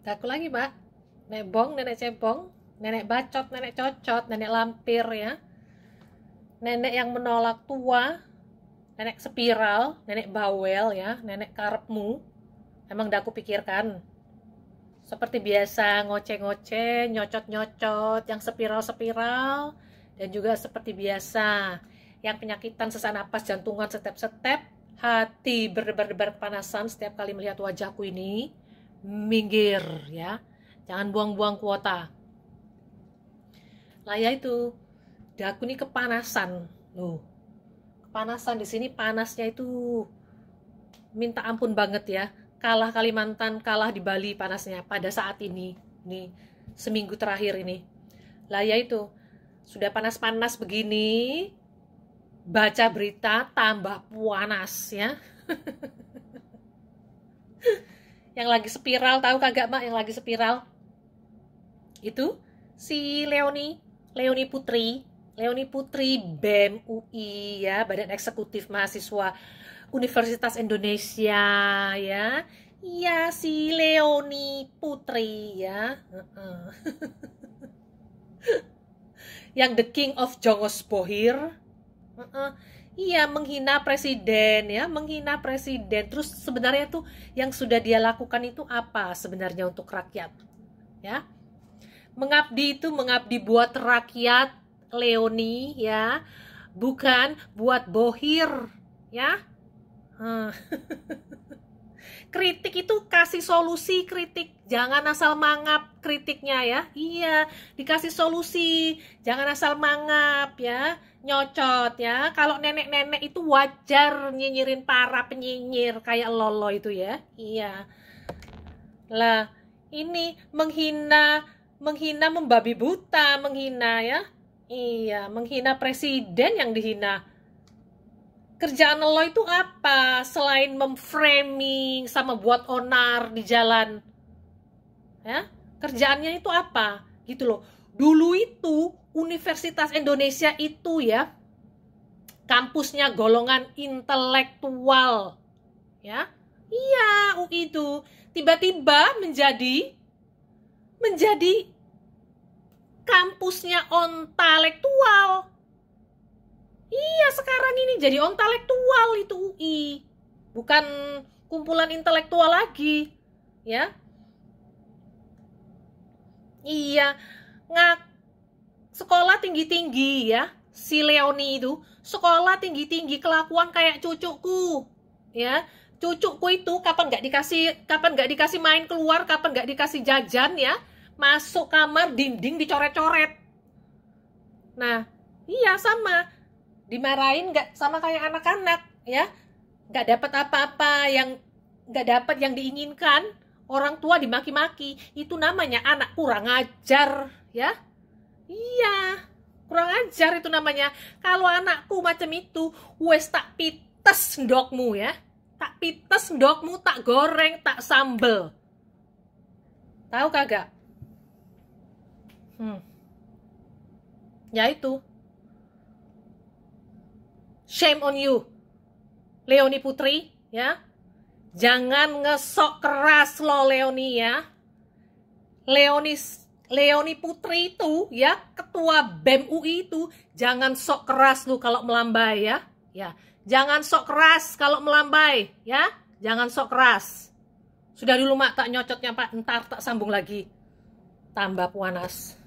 Daku lagi, Pak. Nenek bong nenek cebong, nenek bacot, nenek cocot, nenek lampir ya. Nenek yang menolak tua, nenek spiral, nenek bawel ya, nenek karepmu. Emang daku pikirkan. Seperti biasa ngoceh-ngoceh, nyocot-nyocot, yang spiral-spiral dan juga seperti biasa yang penyakitan sesak napas, jantungan, setep-setep, hati berdebar-debar panasan setiap kali melihat wajahku ini minggir ya. Jangan buang-buang kuota. Lah ya itu, daku ini kepanasan. Loh, kepanasan di sini panasnya itu minta ampun banget ya. Kalah Kalimantan, kalah di Bali panasnya pada saat ini. Nih, seminggu terakhir ini. Lah ya itu, sudah panas-panas begini, baca berita tambah panas ya. yang lagi spiral tahu kagak mak yang lagi spiral itu si Leoni Leoni Putri Leoni Putri BEM UI ya Badan Eksekutif Mahasiswa Universitas Indonesia ya Iya si Leoni Putri ya uh -uh. yang the king of Jongos Bohir uh Iya, menghina presiden ya, menghina presiden. Terus sebenarnya tuh yang sudah dia lakukan itu apa sebenarnya untuk rakyat? Ya. Mengabdi itu mengabdi buat rakyat Leoni ya, bukan buat bohir ya. Kritik itu kasih solusi kritik, jangan asal mangap kritiknya ya. Iya, dikasih solusi, jangan asal mangap ya, nyocot ya. Kalau nenek-nenek itu wajar nyinyirin para penyinyir kayak Lolo itu ya. Iya. Lah, ini menghina menghina membabi buta, menghina ya. Iya, menghina presiden yang dihina kerjaan lo itu apa selain memframing sama buat onar di jalan ya kerjaannya itu apa gitu loh dulu itu Universitas Indonesia itu ya kampusnya golongan intelektual ya iya UI itu tiba-tiba menjadi menjadi kampusnya ontalektual sekarang ini jadi intelektual itu UI bukan kumpulan intelektual lagi ya iya ngak sekolah tinggi-tinggi ya si Leoni itu sekolah tinggi-tinggi kelakuan kayak cucuku ya cucuku itu kapan nggak dikasih kapan nggak dikasih main keluar kapan nggak dikasih jajan ya masuk kamar dinding dicoret-coret nah iya sama dimarahin nggak sama kayak anak-anak ya nggak dapat apa-apa yang nggak dapat yang diinginkan orang tua dimaki-maki itu namanya anak kurang ajar ya iya kurang ajar itu namanya kalau anakku macam itu wes tak pites ndokmu ya tak pites ndokmu tak goreng tak sambel tahu kagak hmm ya itu Shame on you. Leoni Putri, ya. Jangan ngesok keras lo Leoni ya. Leoni Leoni Putri itu ya, ketua BEM UI itu jangan sok keras lu kalau melambai ya. Ya, jangan sok keras kalau melambai ya. Jangan sok keras. Sudah dulu Mak tak nyocotnya Pak, ntar tak sambung lagi. Tambah puanas.